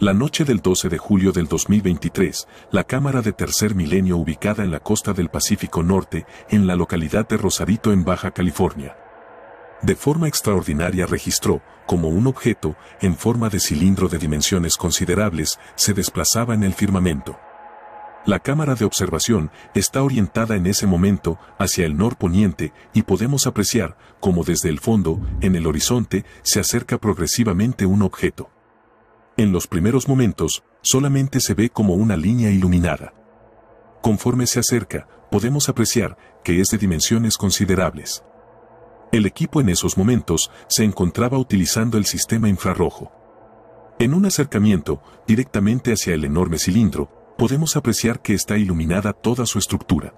La noche del 12 de julio del 2023, la Cámara de Tercer Milenio ubicada en la costa del Pacífico Norte, en la localidad de Rosarito en Baja California, de forma extraordinaria registró, como un objeto, en forma de cilindro de dimensiones considerables, se desplazaba en el firmamento. La cámara de observación está orientada en ese momento hacia el norponiente y podemos apreciar, como desde el fondo, en el horizonte, se acerca progresivamente un objeto. En los primeros momentos, solamente se ve como una línea iluminada. Conforme se acerca, podemos apreciar que es de dimensiones considerables. El equipo en esos momentos se encontraba utilizando el sistema infrarrojo. En un acercamiento, directamente hacia el enorme cilindro, podemos apreciar que está iluminada toda su estructura.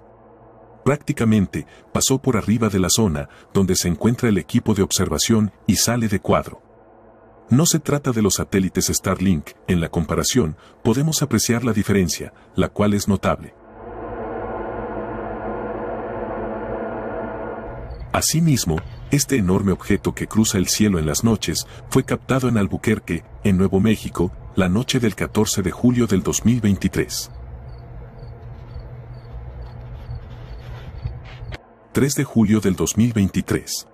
Prácticamente pasó por arriba de la zona donde se encuentra el equipo de observación y sale de cuadro. No se trata de los satélites Starlink, en la comparación podemos apreciar la diferencia, la cual es notable. Asimismo, este enorme objeto que cruza el cielo en las noches fue captado en Albuquerque, en Nuevo México, la noche del 14 de julio del 2023. 3 de julio del 2023.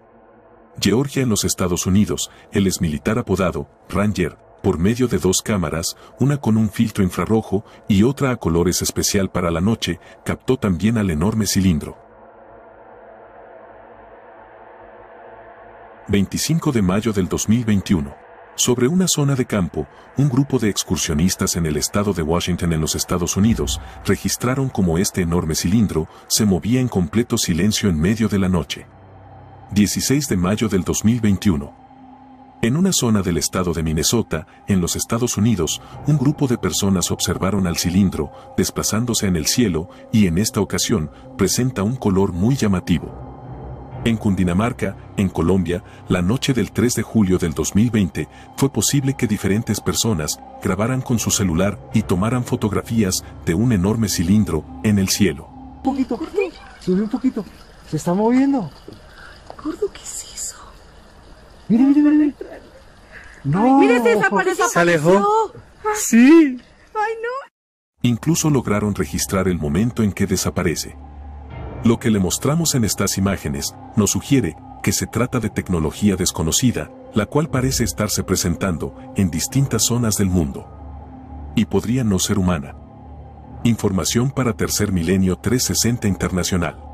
Georgia en los Estados Unidos, el exmilitar apodado Ranger, por medio de dos cámaras, una con un filtro infrarrojo y otra a colores especial para la noche, captó también al enorme cilindro. 25 de mayo del 2021. Sobre una zona de campo, un grupo de excursionistas en el estado de Washington en los Estados Unidos registraron como este enorme cilindro se movía en completo silencio en medio de la noche. 16 de mayo del 2021. En una zona del estado de Minnesota, en los Estados Unidos, un grupo de personas observaron al cilindro desplazándose en el cielo y en esta ocasión presenta un color muy llamativo. En Cundinamarca, en Colombia, la noche del 3 de julio del 2020, fue posible que diferentes personas grabaran con su celular y tomaran fotografías de un enorme cilindro en el cielo. Un poquito, un poquito, se está moviendo. Mire, mire, mire. No. Mire, se desapareció. alejó. Sí. Ay, no. Incluso lograron registrar el momento en que desaparece. Lo que le mostramos en estas imágenes nos sugiere que se trata de tecnología desconocida, la cual parece estarse presentando en distintas zonas del mundo. Y podría no ser humana. Información para Tercer Milenio 360 Internacional.